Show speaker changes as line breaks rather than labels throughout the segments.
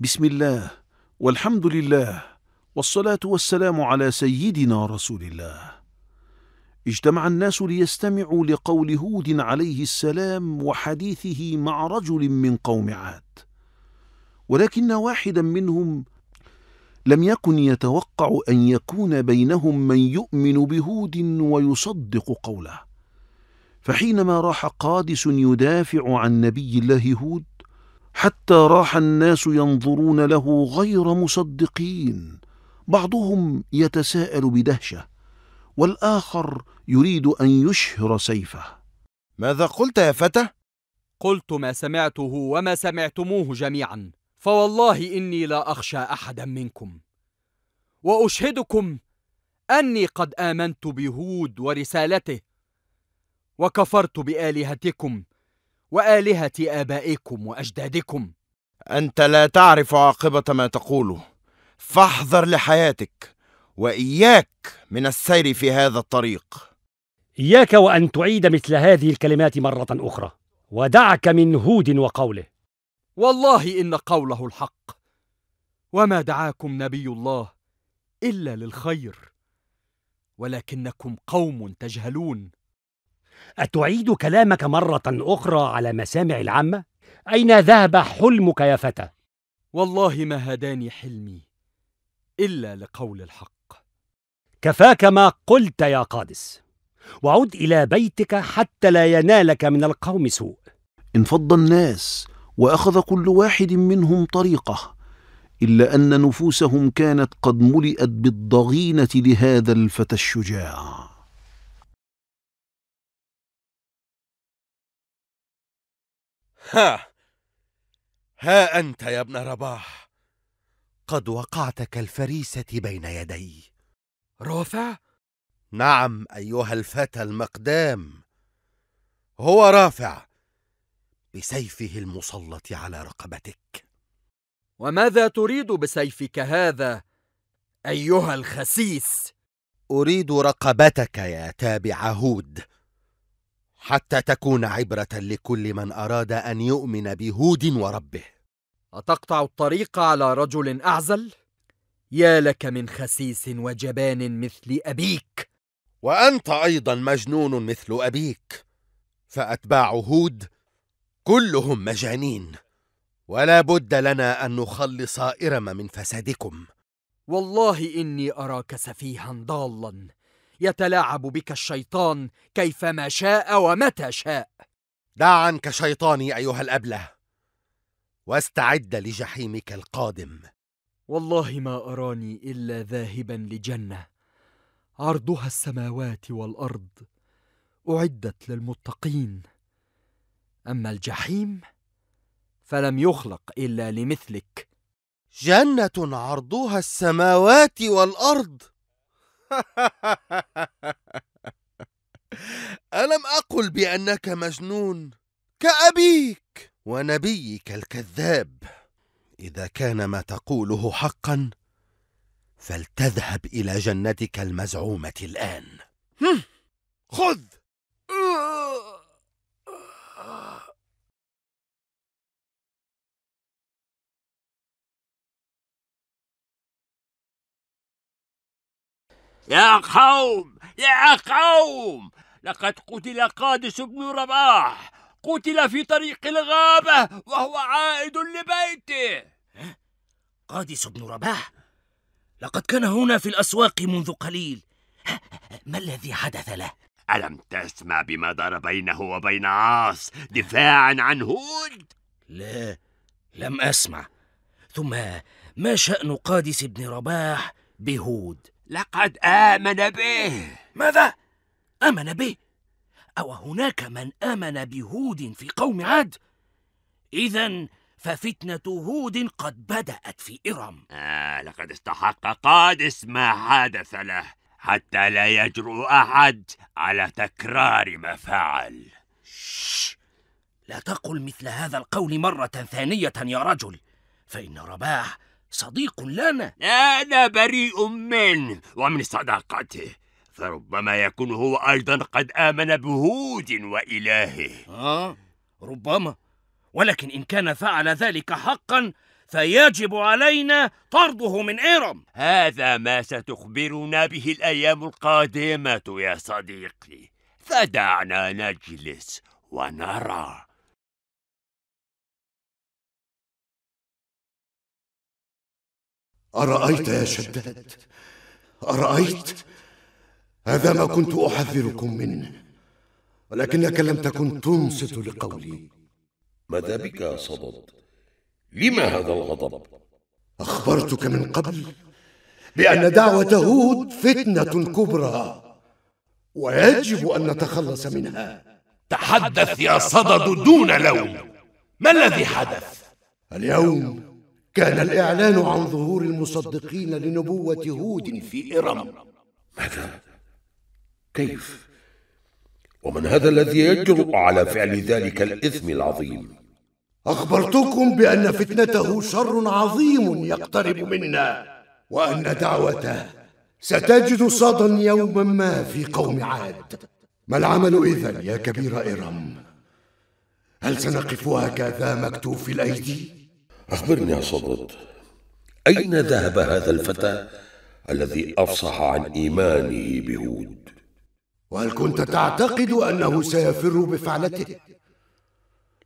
بسم الله والحمد لله والصلاة والسلام على سيدنا
رسول الله اجتمع الناس ليستمعوا لقول هود عليه السلام وحديثه مع رجل من قوم عاد ولكن واحدا منهم لم يكن يتوقع أن يكون بينهم من يؤمن بهود ويصدق قوله فحينما راح قادس يدافع عن نبي الله هود حتى راح الناس ينظرون له غير مصدقين بعضهم يتساءل بدهشه والاخر يريد ان يشهر سيفه
ماذا قلت يا فتى قلت ما سمعته وما سمعتموه جميعا فوالله اني لا اخشى احدا منكم واشهدكم اني قد امنت بهود ورسالته وكفرت بالهتكم والهه ابائكم واجدادكم انت لا
تعرف عاقبه ما تقوله فاحذر لحياتك واياك من السير في هذا الطريق اياك وان تعيد مثل هذه الكلمات
مره اخرى ودعك من هود وقوله
والله ان قوله الحق وما دعاكم نبي الله الا للخير ولكنكم قوم تجهلون أتعيد كلامك
مرة أخرى على مسامع العامة؟ أين ذهب حلمك يا فتى؟
والله ما هداني حلمي إلا لقول الحق
كفاك ما قلت يا قادس وعد إلى بيتك حتى لا ينالك
من القوم سوء انفض الناس وأخذ كل واحد منهم طريقه إلا أن نفوسهم كانت قد ملئت بالضغينة لهذا
الفتى الشجاع ها ها أنت يا ابن
رباح
قد وقعت كالفريسة بين يدي
رافع؟ نعم أيها الفتى المقدام هو رافع بسيفه المسلط على رقبتك
وماذا تريد بسيفك هذا أيها الخسيس؟
أريد رقبتك يا تابع هود حتى تكون عبرة لكل من أراد أن يؤمن بهود وربه
أتقطع الطريق على رجل أعزل؟ يا لك من خسيس وجبان
مثل أبيك وأنت أيضا مجنون مثل أبيك فأتباع هود كلهم مجانين ولا بد لنا أن نخلص إرم من فسادكم والله إني أراك سفيها ضالا يتلاعب بك الشيطان كيفما شاء ومتى شاء دع عنك شيطاني ايها الابله واستعد لجحيمك القادم والله ما اراني الا ذاهبا لجنه
عرضها السماوات والارض اعدت للمتقين اما الجحيم فلم يخلق الا لمثلك
جنه عرضها السماوات والارض ألم أقل بأنك مجنون كأبيك ونبيك الكذاب إذا كان ما تقوله حقا فلتذهب إلى جنتك
المزعومة الآن خذ يا قوم يا قوم لقد قتل قادس بن رباح
قتل في طريق الغابة وهو عائد لبيته
قادس بن رباح لقد كان هنا في الأسواق منذ قليل ما الذي حدث له؟
ألم تسمع بما دار بينه وبين عاص دفاعا عن هود؟ لا
لم أسمع ثم ما شأن قادس بن رباح بهود؟ لقد آمن به ماذا؟ آمن به؟ أو هناك من آمن بهود في قوم عاد؟ إذا ففتنة هود قد بدأت في إرم
آه لقد استحق قادس ما حدث له حتى لا يجرؤ أحد على تكرار ما فعل شش.
لا تقل مثل هذا القول مرة ثانية يا رجل فإن رباح صديق لنا أنا بريء منه ومن صداقته
فربما يكون هو أيضا قد آمن بهود وإلهه آه ربما ولكن إن كان فعل ذلك حقا فيجب علينا طرده من إيرم هذا ما ستخبرنا به
الأيام القادمة يا صديقي فدعنا نجلس ونرى
أرأيت يا شداد
أرأيت هذا ما كنت
أحذركم منه ولكنك لم تكن تنصت لقولي
ماذا بك يا صدد لما هذا الغضب
أخبرتك من قبل بأن دعوة هود فتنة كبرى ويجب أن نتخلص منها تحدث يا صدد دون لوم ما الذي حدث؟ اليوم كان الإعلان عن ظهور المصدقين لنبوة هود في إرم ماذا؟ كيف؟
ومن هذا الذي يجرؤ على فعل ذلك الإثم العظيم؟
أخبرتكم بأن فتنته شر عظيم يقترب منا وأن دعوته ستجد صدى يوما ما في قوم عاد ما العمل إذا يا كبير إرم؟ هل سنقف هكذا مكتوف الأيدي؟
أخبرني يا صدد أين ذهب هذا الفتى الذي أفصح عن إيمانه بهود وهل كنت تعتقد
أنه سيفر بفعلته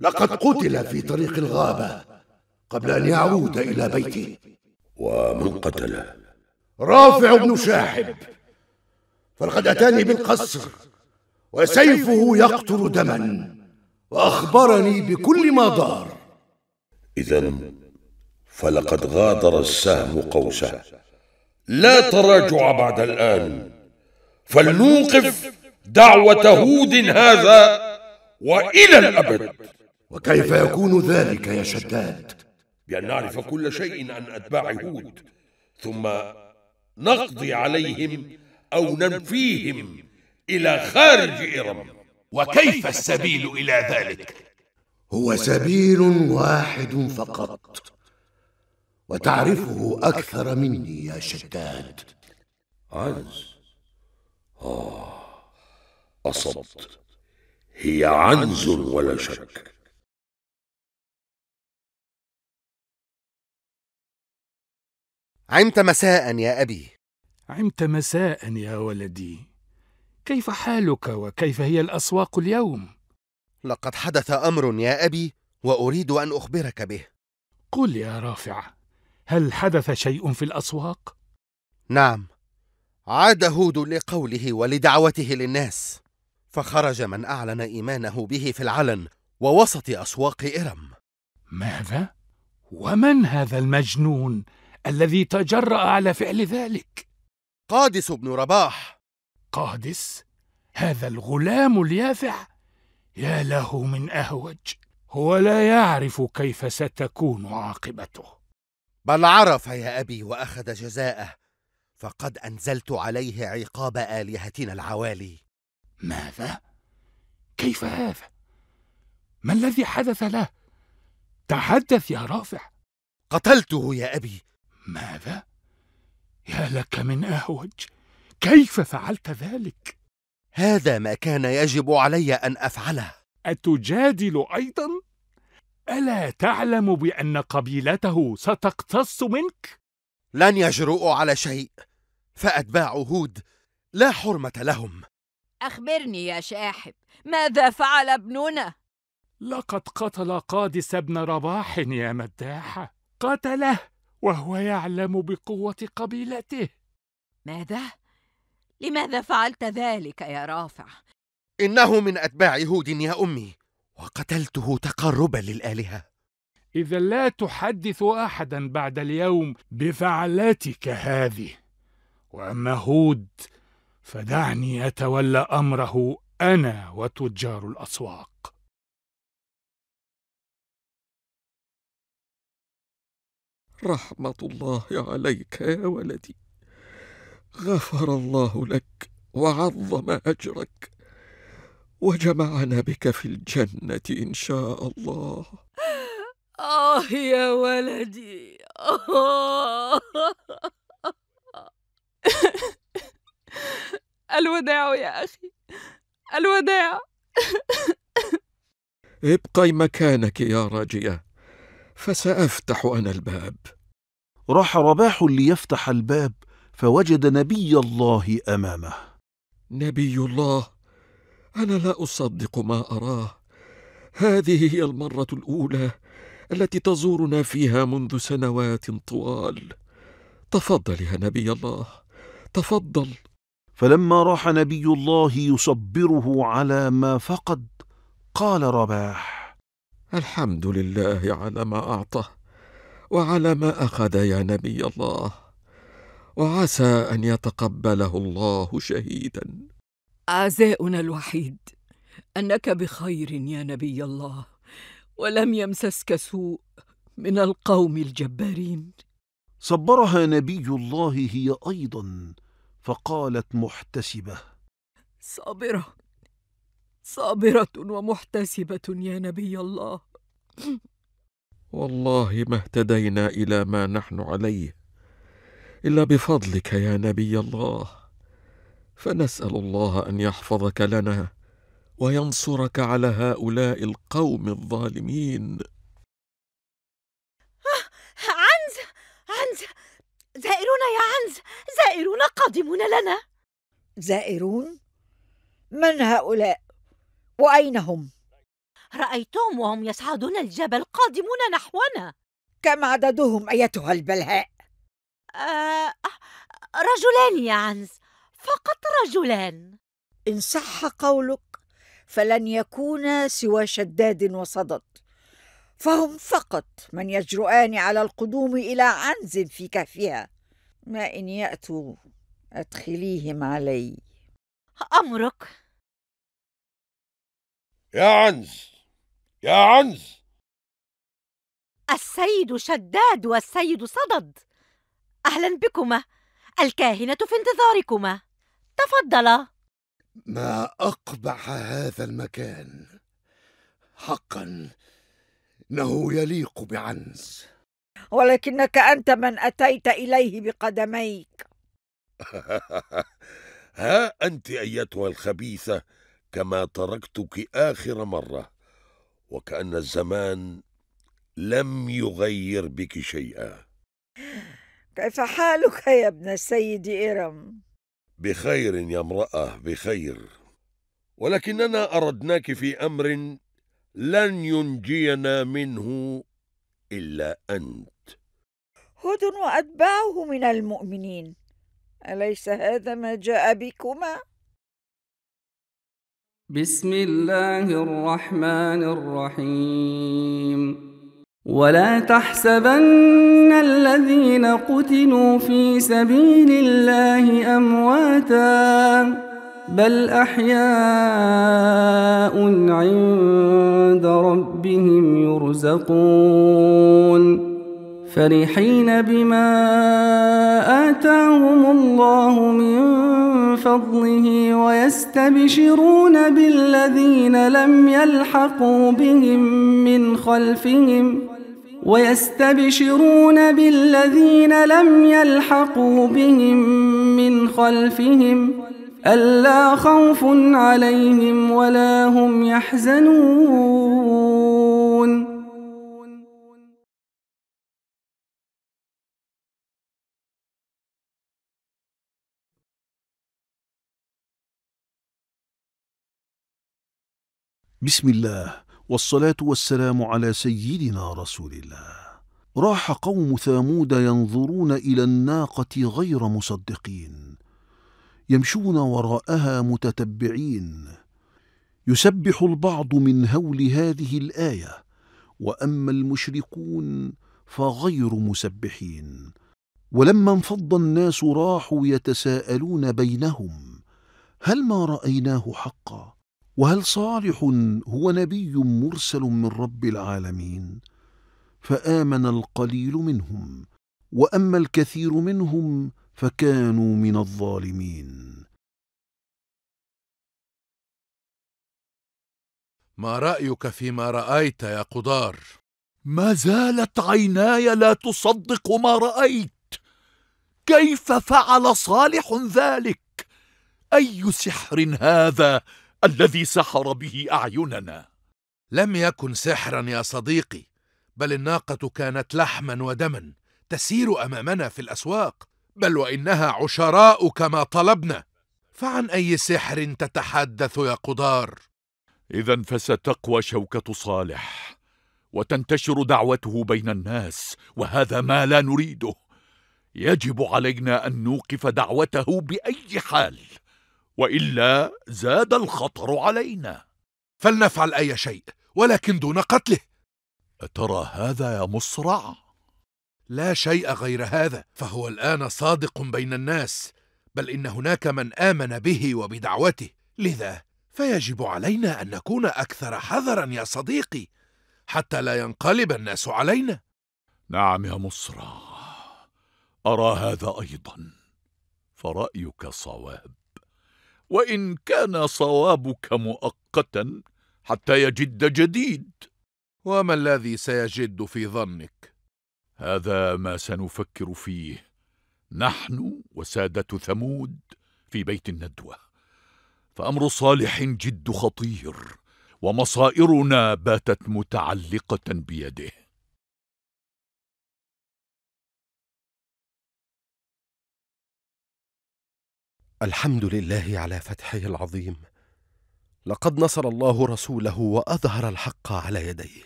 لقد قتل في طريق الغابة قبل أن يعود إلى بيته
ومن قتله
رافع بن شاحب فلقد أتاني بالقصر وسيفه يقطر دما وأخبرني بكل ما دار
إذا فلقد غادر السهم قوسه
لا تراجع بعد الآن
فلنوقف دعوة هود هذا وإلى الأبد
وكيف يكون ذلك يا شداد؟
بأن نعرف كل شيء عن أتباع هود ثم نقضي عليهم أو ننفيهم إلى خارج إرم وكيف السبيل إلى ذلك؟
هو سبيل واحد فقط وتعرفه أكثر مني يا شداد عنز
آه أصبت هي عنز ولا شك عمت مساء يا أبي عمت مساء يا
ولدي كيف حالك وكيف هي الأسواق اليوم؟ لقد حدث امر يا ابي واريد ان اخبرك به قل يا رافع هل حدث شيء في الاسواق نعم عاد هود لقوله ولدعوته للناس فخرج من اعلن ايمانه به في العلن ووسط اسواق ارم ماذا ومن هذا المجنون الذي تجرا على فعل ذلك قادس بن رباح
قادس هذا الغلام اليافع يا له
من اهوج هو لا يعرف كيف ستكون عاقبته بل عرف يا ابي واخذ جزاءه فقد انزلت عليه عقاب الهتنا العوالي
ماذا كيف
هذا ما الذي حدث له تحدث يا رافع قتلته يا ابي ماذا يا لك من اهوج كيف فعلت ذلك هذا ما كان يجب علي ان افعله اتجادل ايضا الا تعلم بان قبيلته ستقتص منك لن يجرؤوا على شيء فاتباع هود لا حرمه لهم
اخبرني يا شاحب ماذا فعل ابننا
لقد قتل قادس بن رباح يا مداح قتله وهو يعلم بقوه قبيلته ماذا
لماذا فعلت ذلك يا رافع
انه من اتباع هود يا امي وقتلته تقربا للالهه اذا لا تحدث احدا
بعد اليوم بفعلتك هذه واما هود
فدعني اتولى امره انا وتجار الاسواق رحمه الله عليك يا ولدي غفر الله
لك وعظم اجرك وجمعنا بك في الجنه ان شاء الله
اه يا ولدي
الوداع يا اخي الوداع
ابقي مكانك يا راجيه فسافتح انا الباب
راح رباح ليفتح الباب فوجد نبي الله امامه
نبي الله انا لا اصدق ما اراه هذه هي المره الاولى التي تزورنا فيها منذ سنوات طوال تفضل يا نبي الله تفضل
فلما راح نبي الله يصبره على ما فقد قال
رباح الحمد لله على ما اعطى وعلى ما اخذ يا نبي الله وعسى ان يتقبله الله شهيدا
عزاؤنا الوحيد انك بخير يا نبي الله ولم يمسسك سوء من القوم الجبارين
صبرها نبي الله هي ايضا فقالت
محتسبه
صابره صابره ومحتسبه يا نبي الله
والله ما اهتدينا الى ما نحن عليه الا بفضلك يا نبي الله فنسال الله ان يحفظك لنا وينصرك على هؤلاء القوم الظالمين
آه، عنز عنز زائرون يا عنز زائرون قادمون لنا زائرون من هؤلاء واين هم رايتهم وهم يصعدون الجبل قادمون نحونا كم عددهم ايتها البلهاء آه رجلان يا عنز فقط رجلان ان صح قولك فلن يكونا سوى
شداد وصدد فهم فقط من يجرؤان على القدوم الى
عنز في كهفها
ما ان ياتوا ادخليهم علي امرك يا عنز
يا عنز السيد شداد والسيد صدد أهلا بكما الكاهنة في انتظاركما تفضلا
ما أقبح هذا المكان حقا إنه يليق بعنز
ولكنك
أنت من أتيت إليه بقدميك
ها أنت أيتها الخبيثة كما تركتك آخر مرة وكأن الزمان لم يغير بك شيئا
كيف حالك يا ابن السيد إرم؟
بخير يا امرأة بخير ولكننا أردناك في أمر لن ينجينا منه إلا أنت
هود وأتباعه من المؤمنين أليس هذا ما جاء
بكما؟
بسم الله الرحمن الرحيم ولا تحسبن الذين قتلوا في سبيل الله امواتا بل احياء عند ربهم يرزقون فرحين بما اتاهم الله من فضله ويستبشرون بالذين لم يلحقوا بهم من خلفهم ويستبشرون بالذين لم يلحقوا بهم من خلفهم ألا خوف عليهم ولا هم يحزنون
بسم الله
والصلاة والسلام على سيدنا رسول الله راح قوم ثامود ينظرون إلى الناقة غير مصدقين يمشون وراءها متتبعين يسبح البعض من هول هذه الآية وأما المشركون فغير مسبحين ولما انفض الناس راحوا يتساءلون بينهم هل ما رأيناه حقا وهل صالح هو نبي مرسل من رب العالمين فامن القليل منهم
واما الكثير منهم فكانوا من الظالمين ما رايك فيما رايت يا قدار ما زالت عيناي لا تصدق
ما رايت كيف فعل صالح ذلك اي سحر هذا الذي سحر به أعيننا لم يكن سحرا يا صديقي بل الناقة كانت لحما ودما تسير أمامنا في الأسواق بل وإنها عشراء كما طلبنا فعن أي سحر تتحدث يا قدار إذا فستقوى شوكة صالح وتنتشر دعوته بين الناس وهذا ما لا نريده يجب علينا أن نوقف دعوته بأي حال والا زاد الخطر علينا فلنفعل اي شيء ولكن دون قتله اترى هذا يا مصرع لا شيء غير هذا فهو الان صادق بين الناس بل ان هناك من امن به وبدعوته لذا فيجب علينا ان نكون اكثر حذرا يا صديقي حتى لا ينقلب الناس علينا نعم يا مصرع ارى هذا ايضا فرايك صواب وإن كان صوابك مؤقتا حتى يجد جديد وما الذي سيجد في ظنك؟ هذا ما سنفكر فيه
نحن
وسادة ثمود في بيت الندوة فأمر صالح جد خطير ومصائرنا
باتت متعلقة بيده الحمد لله على فتحه العظيم لقد نصر الله رسوله واظهر
الحق على يديه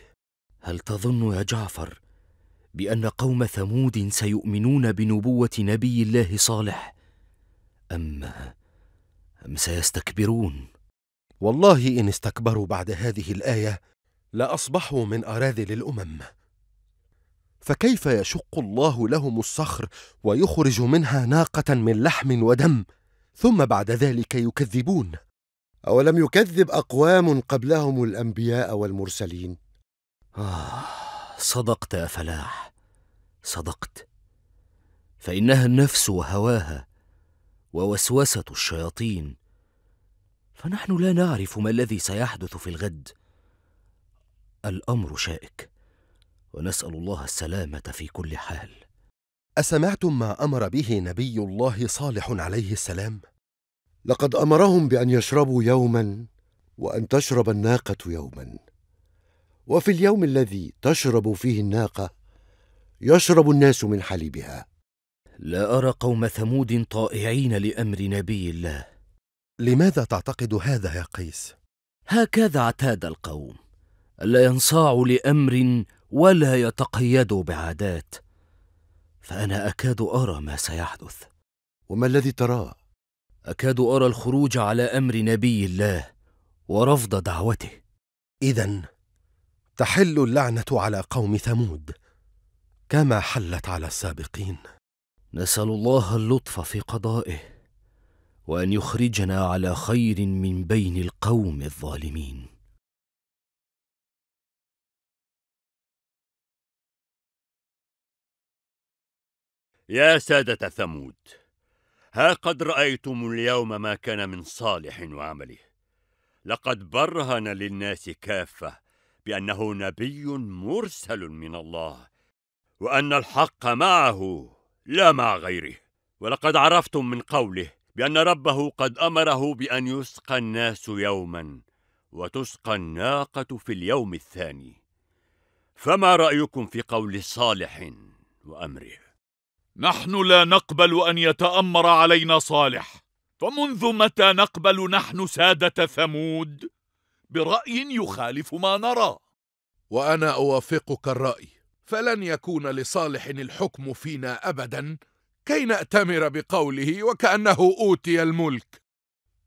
هل تظن يا جعفر بان قوم ثمود سيؤمنون بنبوه نبي الله صالح ام ام سيستكبرون والله ان استكبروا بعد هذه الايه
لاصبحوا من اراذل الامم فكيف يشق الله لهم الصخر ويخرج منها ناقه من لحم ودم ثم بعد
ذلك يكذبون اولم يكذب اقوام قبلهم الانبياء والمرسلين آه صدقت يا فلاح صدقت
فانها النفس وهواها ووسوسه الشياطين فنحن لا نعرف ما الذي سيحدث في الغد الامر شائك ونسال الله السلامه في كل حال
اسمعتم ما امر به نبي الله صالح عليه السلام لقد امرهم بان يشربوا يوما وان تشرب الناقه يوما وفي اليوم الذي تشرب فيه الناقه يشرب الناس من حليبها
لا ارى قوم ثمود طائعين لامر نبي الله لماذا تعتقد هذا يا قيس هكذا اعتاد القوم لا ينصاعوا لامر ولا يتقيدوا بعادات فانا اكاد ارى ما سيحدث وما الذي تراه اكاد ارى الخروج على امر نبي الله ورفض دعوته اذا تحل اللعنه على قوم ثمود كما حلت على السابقين نسال الله اللطف في قضائه وان
يخرجنا على خير من بين القوم الظالمين يا سادة ثمود ها قد رأيتم اليوم ما
كان من صالح وعمله لقد برهن للناس كافة بأنه نبي مرسل من الله وأن الحق معه لا مع غيره ولقد عرفتم من قوله بأن ربه قد أمره بأن يسقى الناس يوما وتسقى الناقة في اليوم الثاني فما رأيكم في قول صالح وأمره نحن لا نقبل أن يتأمر علينا صالح فمنذ
متى نقبل نحن سادة ثمود برأي يخالف ما نرى وأنا أوافقك الرأي فلن يكون لصالح الحكم فينا أبدا كي نأتمر بقوله وكأنه أوتي الملك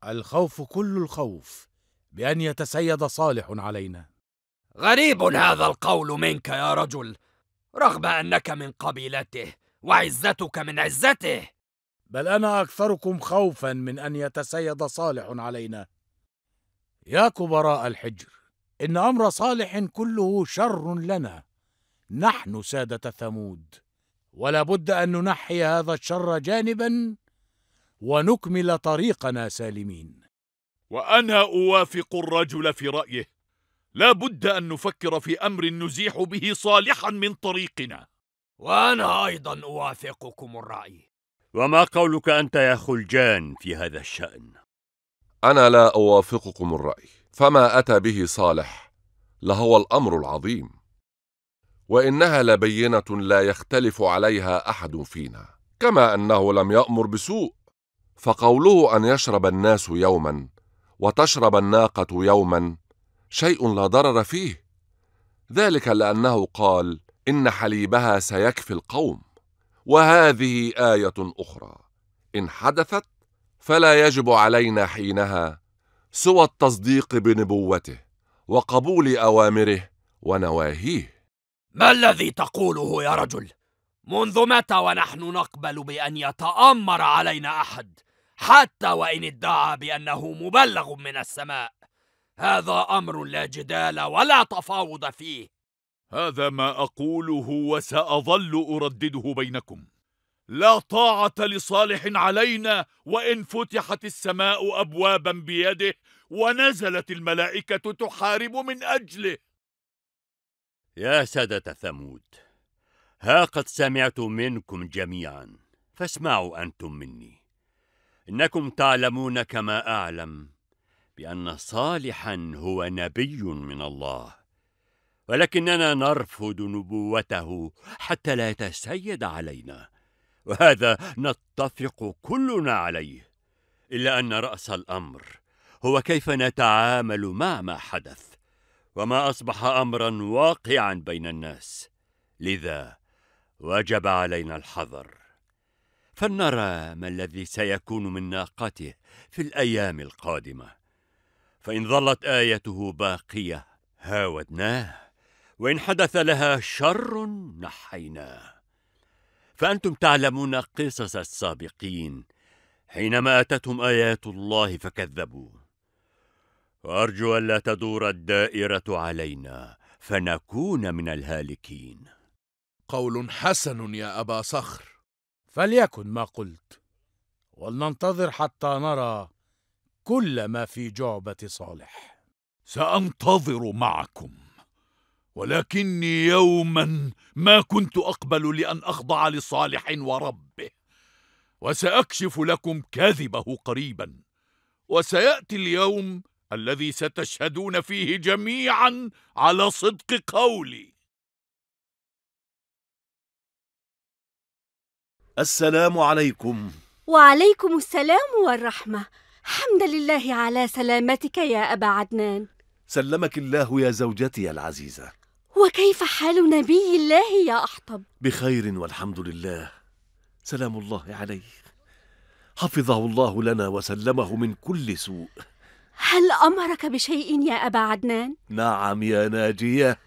الخوف كل الخوف بأن يتسيد صالح علينا
غريب هذا القول منك يا رجل رغم أنك من قبيلته وعزتك من عزته
بل انا اكثركم خوفا من ان يتسيد صالح علينا يا كبراء الحجر ان امر صالح كله شر لنا نحن ساده ثمود ولا بد ان ننحي هذا الشر جانبا ونكمل طريقنا سالمين وانا اوافق الرجل في رايه لا بد ان نفكر في امر نزيح به صالحا من طريقنا
وأنا
أيضا
أوافقكم الرأي
وما قولك أنت يا خلجان في هذا الشأن؟ أنا لا أوافقكم الرأي فما أتى به صالح لهو الأمر العظيم وإنها لبينة لا يختلف عليها أحد فينا كما أنه لم يأمر بسوء فقوله أن يشرب الناس يوما وتشرب الناقة يوما شيء لا ضرر فيه ذلك لأنه قال ان حليبها سيكفي القوم وهذه ايه اخرى ان حدثت فلا يجب علينا حينها سوى التصديق بنبوته وقبول اوامره ونواهيه
ما الذي تقوله يا رجل منذ متى ونحن نقبل بان يتامر علينا احد حتى وان ادعى بانه مبلغ من السماء هذا امر لا جدال ولا تفاوض فيه
هذا ما أقوله وسأظل أردده بينكم لا طاعة لصالح علينا وإن فتحت السماء أبوابا بيده ونزلت الملائكة تحارب من أجله
يا سادة ثمود ها قد سمعت منكم جميعا فاسمعوا أنتم مني إنكم تعلمون كما أعلم بأن صالحا هو نبي من الله ولكننا نرفض نبوته حتى لا يتسيد علينا وهذا نتفق كلنا عليه الا ان راس الامر هو كيف نتعامل مع ما حدث وما اصبح امرا واقعا بين الناس لذا وجب علينا الحذر فلنرى ما الذي سيكون من ناقته في الايام القادمه فان ظلت ايته باقيه هاودناه وإن حدث لها شر نحيناه فأنتم تعلمون قصص السابقين حينما أتتهم آيات الله فكذبوا وأرجو ألا تدور الدائرة علينا فنكون من الهالكين
قول حسن يا أبا صخر فليكن ما قلت ولننتظر حتى نرى كل ما في جعبة صالح سأنتظر معكم ولكني يوما ما كنت اقبل لان اخضع لصالح وربه وساكشف لكم كذبه قريبا وسياتي اليوم الذي ستشهدون فيه جميعا على
صدق قولي السلام عليكم
وعليكم السلام والرحمه حمدا لله على سلامتك يا ابا عدنان
سلمك الله يا زوجتي العزيزه
وكيف حال نبي الله يا أحطب؟
بخير والحمد لله سلام الله عليه حفظه الله لنا وسلمه من كل سوء
هل أمرك بشيء يا أبا عدنان؟
نعم يا ناجية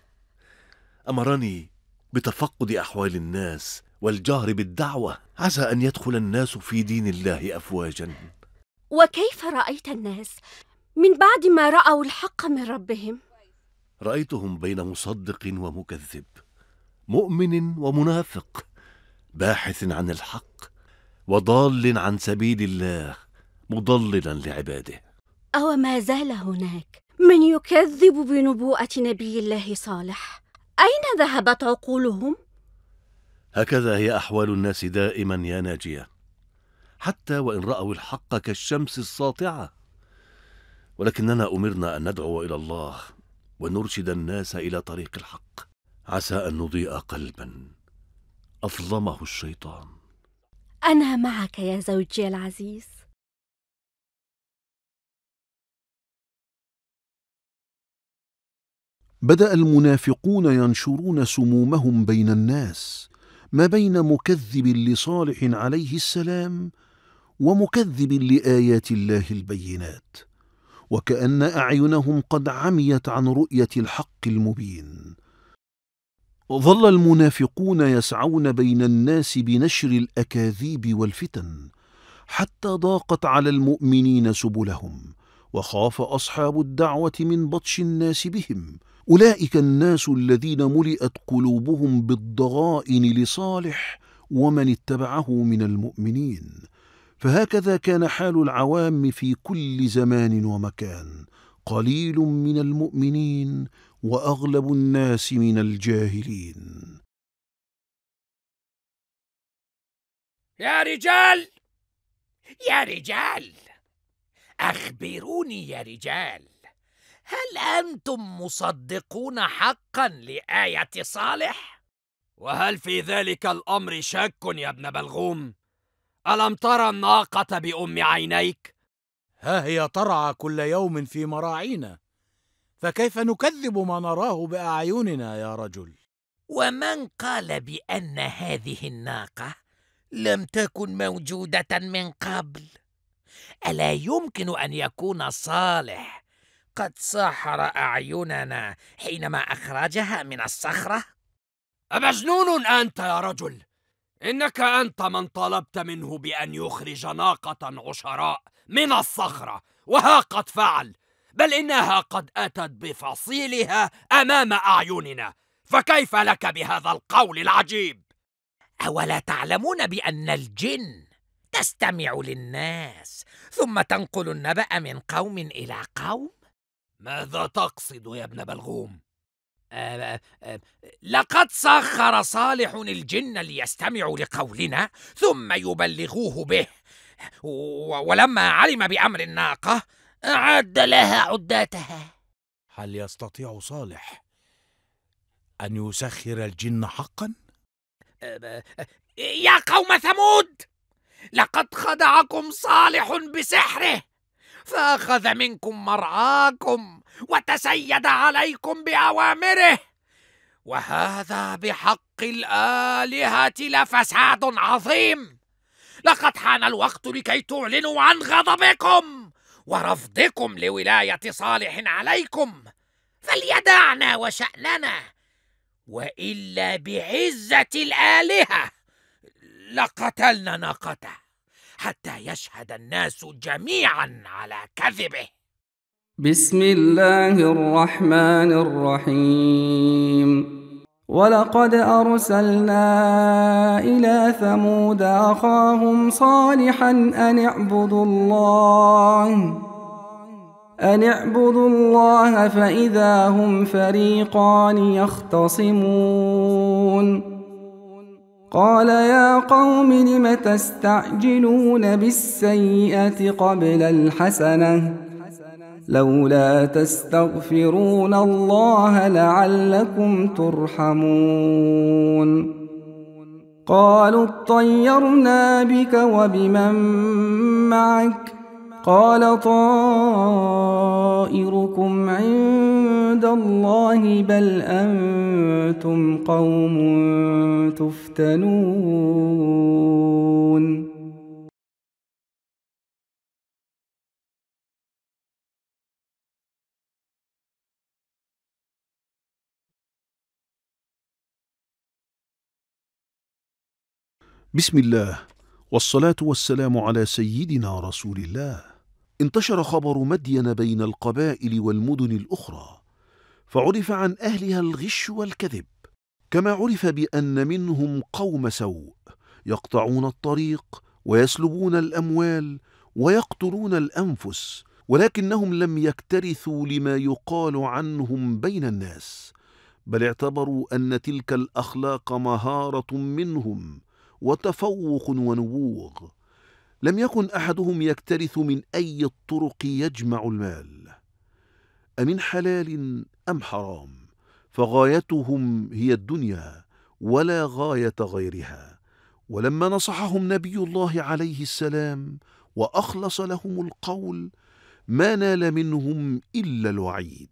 أمرني بتفقد أحوال الناس والجهر بالدعوة عسى أن يدخل الناس في دين الله أفواجا
وكيف رأيت الناس من بعد ما رأوا الحق من ربهم؟
رايتهم بين مصدق ومكذب مؤمن ومنافق باحث عن الحق وضال عن سبيل الله مضللا لعباده
او ما زال هناك من يكذب بنبوءه نبي الله صالح اين ذهبت عقولهم
هكذا هي احوال الناس دائما يا ناجيه حتى وان راوا الحق كالشمس الساطعه ولكننا امرنا ان ندعو الى الله ونرشد الناس الى طريق الحق عسى ان نضيء قلبا اظلمه
الشيطان
انا معك يا زوجي العزيز
بدا المنافقون ينشرون سمومهم بين الناس ما بين مكذب
لصالح عليه السلام ومكذب لايات الله البينات وكأن أعينهم قد عميت عن رؤية الحق المبين ظل المنافقون يسعون بين الناس بنشر الأكاذيب والفتن حتى ضاقت على المؤمنين سبلهم وخاف أصحاب الدعوة من بطش الناس بهم أولئك الناس الذين ملئت قلوبهم بالضغائن لصالح ومن اتبعه من المؤمنين فهكذا كان حال العوام في كل زمان ومكان قليل من المؤمنين واغلب الناس من الجاهلين
يا رجال يا رجال
اخبروني يا رجال هل انتم مصدقون حقا لايه صالح وهل في ذلك الامر شك يا ابن بلغوم ألم ترى الناقة بأم عينيك؟
ها هي ترعى كل يوم في مراعينا فكيف نكذب ما نراه بأعيننا يا رجل؟
ومن قال بأن هذه الناقة لم تكن موجودة من قبل؟ ألا يمكن أن يكون صالح قد سحر أعيننا حينما أخرجها من الصخرة؟ أمجنون أنت يا رجل؟ إنك أنت من طلبت منه بأن يخرج ناقة عشراء من الصخرة وها قد فعل بل إنها قد أتت بفصيلها أمام أعيننا فكيف لك بهذا القول العجيب؟ أولا تعلمون بأن الجن تستمع للناس ثم تنقل النبأ من قوم إلى قوم؟ ماذا تقصد يا ابن بلغوم؟ لقد سخر صالح الجن ليستمعوا لقولنا ثم يبلغوه به ولما علم بأمر الناقة أعد لها عداتها
هل يستطيع صالح أن يسخر الجن حقا؟
يا قوم ثمود لقد خدعكم صالح بسحره فأخذ منكم مرعاكم وتسيد عليكم باوامره وهذا بحق الالهه لفساد عظيم لقد حان الوقت لكي تعلنوا عن غضبكم ورفضكم لولايه صالح عليكم فليدعنا وشاننا والا بعزه الالهه لقتلنا ناقته حتى يشهد الناس جميعا على كذبه
بسم الله الرحمن الرحيم ولقد أرسلنا إلى ثمود أخاهم صالحا أن اعبدوا الله أن اعبدوا الله فإذا هم فريقان يختصمون قال يا قوم لم تستعجلون بالسيئة قبل الحسنة لولا تستغفرون الله لعلكم ترحمون قالوا اطيرنا بك وبمن معك قال طائركم عند الله بل انتم قوم تفتنون
بسم الله والصلاة والسلام على سيدنا رسول الله انتشر
خبر مدين بين القبائل والمدن الأخرى فعرف عن أهلها الغش والكذب كما عرف بأن منهم قوم سوء يقطعون الطريق ويسلبون الأموال ويقتلون الأنفس ولكنهم لم يكترثوا لما يقال عنهم بين الناس بل اعتبروا أن تلك الأخلاق مهارة منهم وتفوق ونبوغ لم يكن أحدهم يكترث من أي الطرق يجمع المال أمن حلال أم حرام فغايتهم هي الدنيا ولا غاية غيرها ولما نصحهم نبي الله عليه السلام وأخلص لهم القول
ما نال منهم إلا الوعيد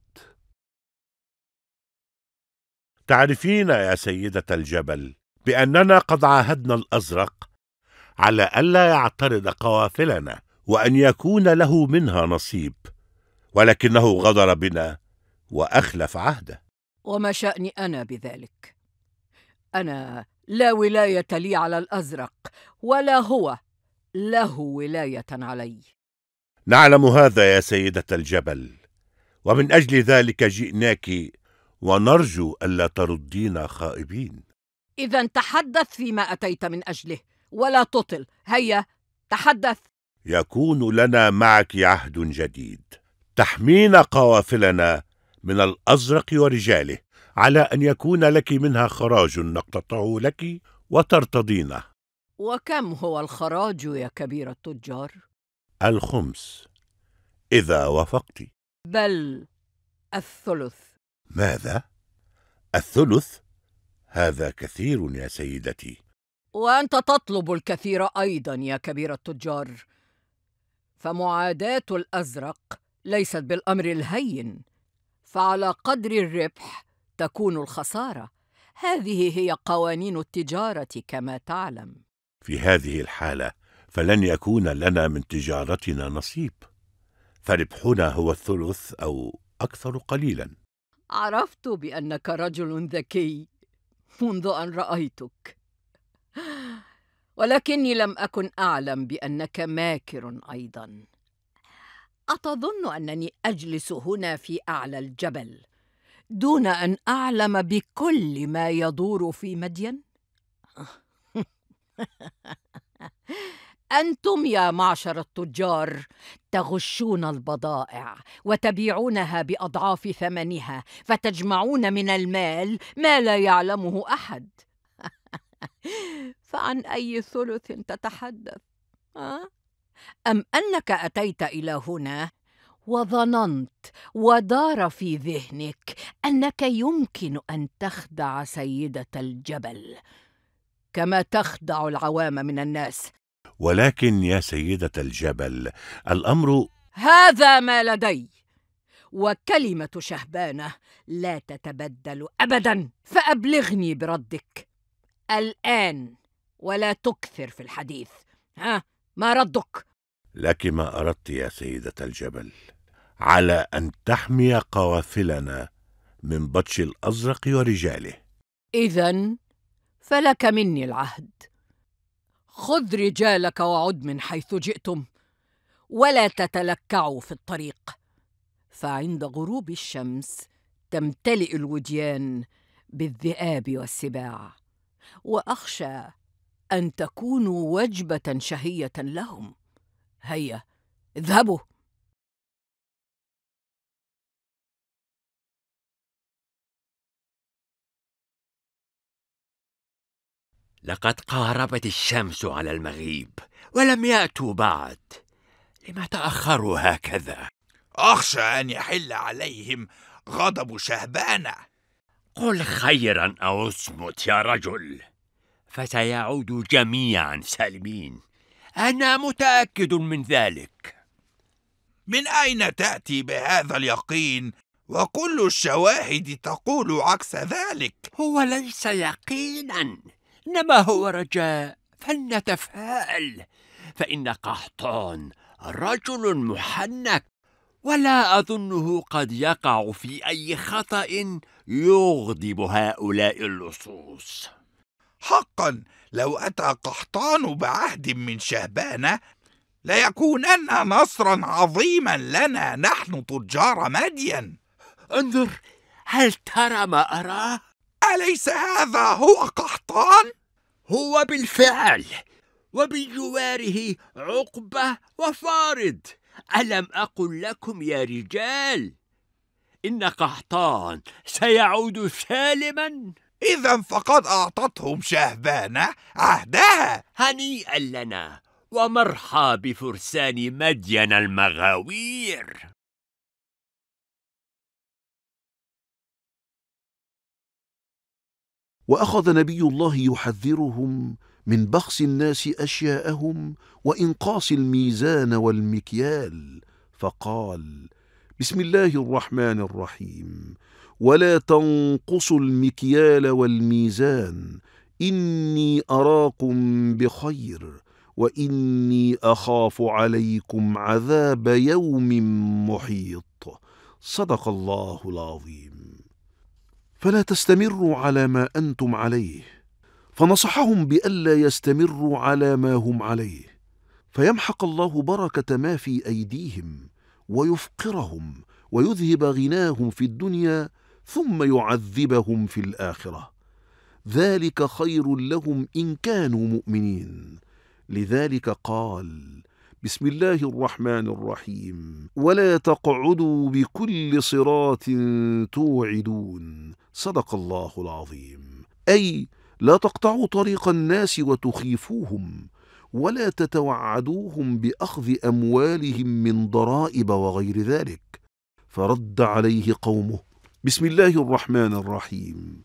تعرفين يا سيدة الجبل بأننا قد عاهدنا الأزرق على ألا يعترض قوافلنا وأن يكون له منها نصيب ولكنه غدر بنا وأخلف عهده
وما شأني أنا بذلك أنا لا ولاية لي على الأزرق ولا هو له ولاية علي
نعلم هذا يا سيدة الجبل ومن أجل ذلك جئناك ونرجو ألا تردينا خائبين
إذا تحدث فيما أتيت من أجله ولا تطل هيا تحدث
يكون لنا معك عهد جديد تحمين قوافلنا من الأزرق ورجاله على أن يكون لك منها خراج نقتطعه لك وترتضينه
وكم هو الخراج يا كبير التجار؟
الخمس إذا وافقت
بل الثلث
ماذا؟ الثلث؟ هذا كثير يا سيدتي
وانت تطلب الكثير ايضا يا كبير التجار فمعاداه الازرق ليست بالامر الهين فعلى قدر الربح تكون الخساره هذه هي قوانين التجاره كما تعلم
في هذه الحاله فلن يكون لنا من تجارتنا نصيب فربحنا هو الثلث او اكثر قليلا
عرفت بانك رجل ذكي منذ ان رايتك ولكني لم اكن اعلم بانك ماكر ايضا اتظن انني اجلس هنا في اعلى الجبل دون ان اعلم بكل ما يدور في مدين انتم يا معشر التجار تغشون البضائع وتبيعونها باضعاف ثمنها فتجمعون من المال ما لا يعلمه احد فعن اي ثلث تتحدث ام انك اتيت الى هنا وظننت ودار في ذهنك انك يمكن ان تخدع سيده الجبل كما تخدع العوام من الناس
ولكن يا سيدة الجبل الأمر
هذا ما لدي وكلمة شهبانة لا تتبدل أبدا فأبلغني بردك الآن ولا تكثر في الحديث ها ما ردك
لك ما أردت يا سيدة الجبل على أن تحمي قوافلنا من بطش الأزرق ورجاله
إذا فلك مني العهد خذ رجالك وعد من حيث جئتم ولا تتلكعوا في الطريق فعند غروب الشمس تمتلئ الوديان بالذئاب والسباع واخشى ان تكونوا وجبه شهيه لهم هيا اذهبوا
لقد قاربت الشمس على المغيب ولم ياتوا بعد لما تاخروا
هكذا
اخشى ان يحل عليهم غضب شهبانه
قل خيرا او اصمت يا رجل فسيعود جميعا سالمين انا متاكد من ذلك من اين تاتي بهذا اليقين وكل الشواهد تقول عكس ذلك هو ليس يقينا إنما هو رجاء فلنتفاءل فإن قحطان رجل محنك ولا أظنه قد يقع في أي خطأ يغضب هؤلاء اللصوص حقا لو أتى
قحطان بعهد من شهبانة ليكونن نصرا عظيما لنا نحن تجار مدين انظر هل ترى ما
أراه؟ أليس هذا هو قحطان؟ هو بالفعل وبجواره عقبة وفارد ألم أقل لكم يا رجال إن قحطان سيعود
سالما إذا فقد أعطتهم شهبانة عهدها
هنيئا لنا ومرحى بفرسان مدين المغاوير واخذ نبي الله يحذرهم من بخس
الناس اشياءهم وانقاص الميزان والمكيال فقال بسم الله الرحمن الرحيم ولا تنقصوا المكيال والميزان اني اراكم بخير واني اخاف عليكم عذاب يوم محيط صدق الله العظيم فلا تستمروا على ما انتم عليه فنصحهم بالا يستمروا على ما هم عليه فيمحق الله بركه ما في ايديهم ويفقرهم ويذهب غناهم في الدنيا ثم يعذبهم في الاخره ذلك خير لهم ان كانوا مؤمنين لذلك قال بسم الله الرحمن الرحيم ولا تقعدوا بكل صراط توعدون صدق الله العظيم أي لا تقطعوا طريق الناس وتخيفوهم ولا تتوعدوهم بأخذ أموالهم من ضرائب وغير ذلك فرد عليه قومه بسم الله الرحمن الرحيم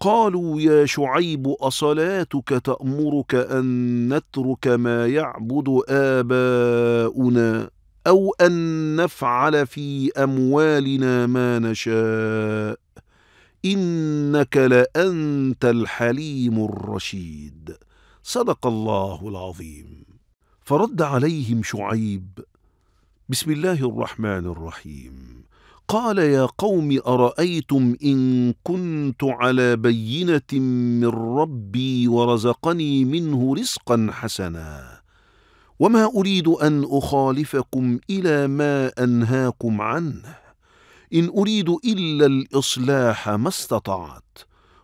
قالوا يا شعيب أصلاتك تأمرك أن نترك ما يعبد آباؤنا أو أن نفعل في أموالنا ما نشاء إنك لأنت الحليم الرشيد صدق الله العظيم فرد عليهم شعيب بسم الله الرحمن الرحيم قال يا قوم أرأيتم إن كنت على بينة من ربي ورزقني منه رزقا حسنا وما أريد أن أخالفكم إلى ما أنهاكم عنه إن أريد إلا الإصلاح ما استطعت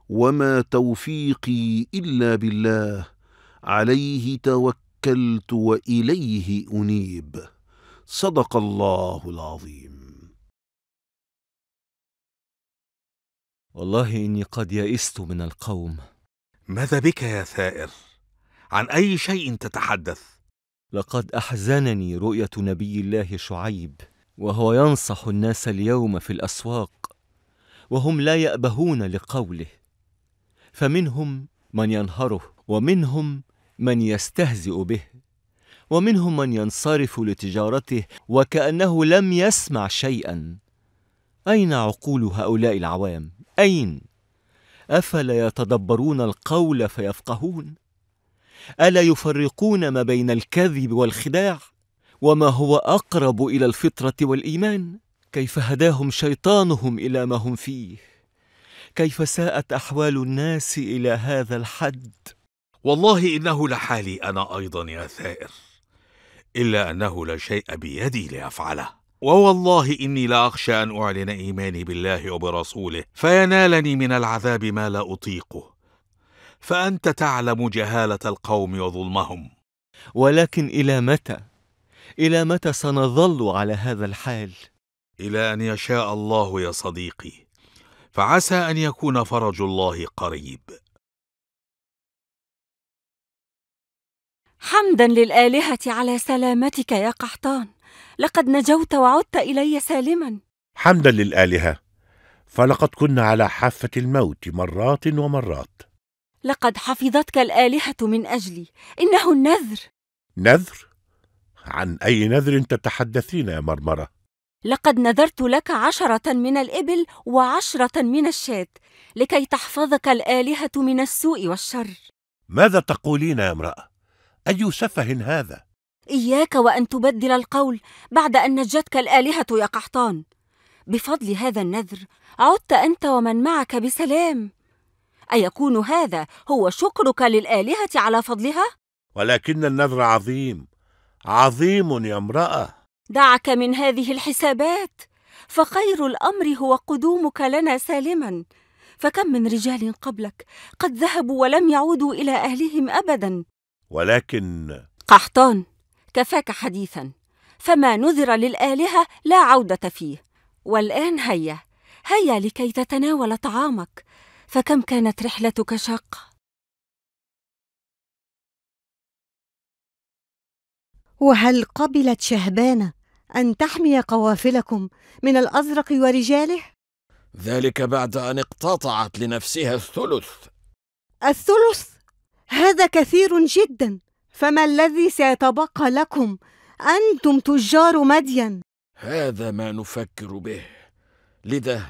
وما توفيقي إلا بالله عليه
توكلت وإليه أنيب صدق الله العظيم والله إني قد يئست من القوم ماذا بك يا ثائر؟ عن أي
شيء تتحدث؟ لقد أحزنني رؤية نبي الله شعيب وهو ينصح الناس اليوم في الأسواق وهم لا يأبهون لقوله فمنهم من ينهره ومنهم من يستهزئ به ومنهم من ينصرف لتجارته وكأنه لم يسمع شيئا أين عقول هؤلاء العوام؟ أين؟ أفلا يتدبرون القول فيفقهون؟ ألا يفرقون ما بين الكذب والخداع؟ وما هو أقرب إلى الفطرة والإيمان؟ كيف هداهم شيطانهم إلى ما هم فيه؟ كيف ساءت أحوال الناس إلى هذا الحد؟ والله إنه لحالي
أنا أيضا يا ثائر إلا أنه لا شيء بيدي لأفعله ووالله إني لأخشى أخشى أن أعلن إيماني بالله وبرسوله فينالني من
العذاب ما لا أطيقه فأنت تعلم جهالة القوم وظلمهم ولكن إلى متى؟ إلى متى سنظل على هذا
الحال؟ إلى أن يشاء الله يا صديقي فعسى أن يكون فرج الله قريب
حمدا للآلهة على سلامتك يا قحطان لقد نجوت وعدت الي سالما
حمدا للالهه فلقد كنا على حافه الموت مرات ومرات
لقد حفظتك الالهه من اجلي انه النذر
نذر عن اي نذر تتحدثين يا مرمره
لقد نذرت لك عشره من الابل وعشره من الشاه لكي تحفظك الالهه من السوء والشر
ماذا تقولين يا امراه اي سفه هذا
إياك وأن تبدل القول بعد أن نجتك الآلهة يا قحطان بفضل هذا النذر عدت أنت ومن معك بسلام أيكون هذا هو شكرك للآلهة على فضلها؟
ولكن النذر عظيم عظيم يا امرأة
دعك من هذه الحسابات فخير الأمر هو قدومك لنا سالما فكم من رجال قبلك قد ذهبوا ولم يعودوا إلى أهلهم أبدا
ولكن
قحطان كفاك حديثا فما نذر للالهه لا عوده فيه والان هيا هيا لكي تتناول طعامك فكم كانت رحلتك شاقه وهل قبلت شهبانه ان تحمي قوافلكم من الازرق ورجاله
ذلك بعد ان اقتطعت لنفسها الثلث
الثلث هذا كثير جدا فما الذي سيتبقى لكم انتم تجار مدين
هذا ما نفكر به لذا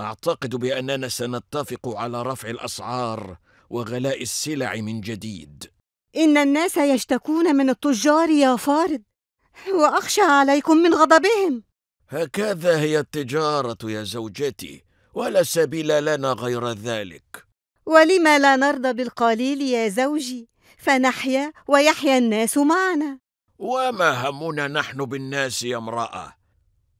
اعتقد باننا سنتفق على رفع الاسعار وغلاء السلع من جديد
ان الناس يشتكون من التجار يا فارد واخشى عليكم من غضبهم
هكذا هي التجاره يا زوجتي ولا سبيل لنا غير ذلك
ولم لا نرضى بالقليل يا زوجي فنحيا ويحيا الناس معنا
وما همنا نحن بالناس يا امراه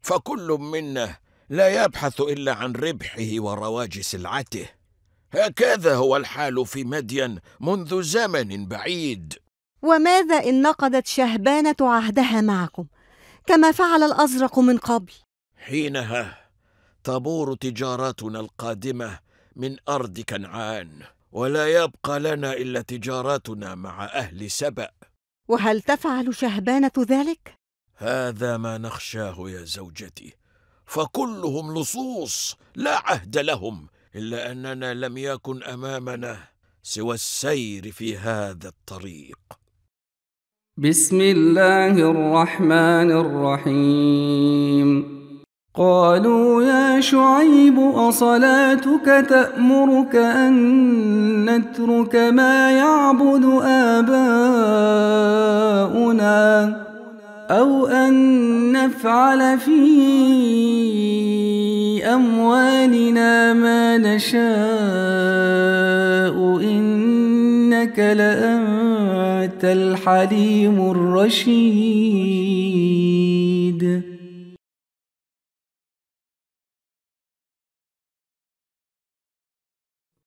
فكل منا لا يبحث الا عن ربحه ورواج سلعته هكذا هو الحال في مدين منذ زمن بعيد
وماذا ان نقضت شهبانه عهدها معكم كما فعل الازرق من قبل
حينها تبور تجارتنا القادمه من ارض كنعان ولا يبقى لنا إلا تجارتنا مع أهل سبأ
وهل تفعل شهبانة ذلك؟
هذا ما نخشاه يا زوجتي فكلهم لصوص لا عهد لهم إلا أننا لم يكن أمامنا سوى السير في هذا الطريق
بسم الله الرحمن الرحيم قالوا يا شعيب أصلاتك تأمرك أن نترك ما يعبد آباؤنا أو أن نفعل في أموالنا ما نشاء إنك لأنت الحليم الرشيد